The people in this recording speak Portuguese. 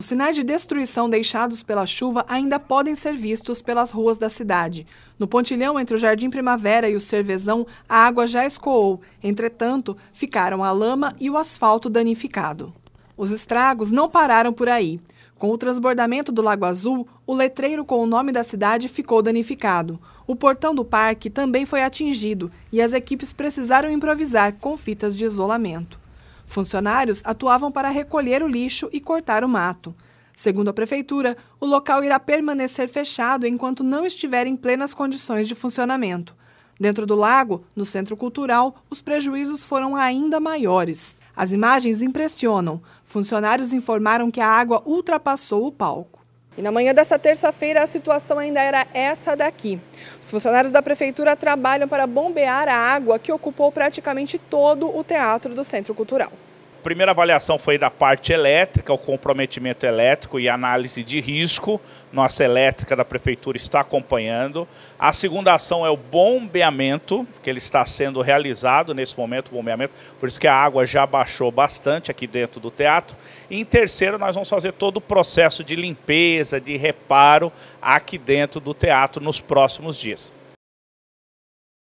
Os sinais de destruição deixados pela chuva ainda podem ser vistos pelas ruas da cidade. No pontilhão entre o Jardim Primavera e o Cervezão, a água já escoou. Entretanto, ficaram a lama e o asfalto danificado. Os estragos não pararam por aí. Com o transbordamento do Lago Azul, o letreiro com o nome da cidade ficou danificado. O portão do parque também foi atingido e as equipes precisaram improvisar com fitas de isolamento. Funcionários atuavam para recolher o lixo e cortar o mato. Segundo a prefeitura, o local irá permanecer fechado enquanto não estiver em plenas condições de funcionamento. Dentro do lago, no centro cultural, os prejuízos foram ainda maiores. As imagens impressionam. Funcionários informaram que a água ultrapassou o palco. E na manhã desta terça-feira, a situação ainda era essa daqui. Os funcionários da prefeitura trabalham para bombear a água que ocupou praticamente todo o teatro do Centro Cultural primeira avaliação foi da parte elétrica, o comprometimento elétrico e análise de risco. Nossa elétrica da prefeitura está acompanhando. A segunda ação é o bombeamento, que ele está sendo realizado nesse momento, o bombeamento, por isso que a água já baixou bastante aqui dentro do teatro. E em terceiro, nós vamos fazer todo o processo de limpeza, de reparo aqui dentro do teatro nos próximos dias.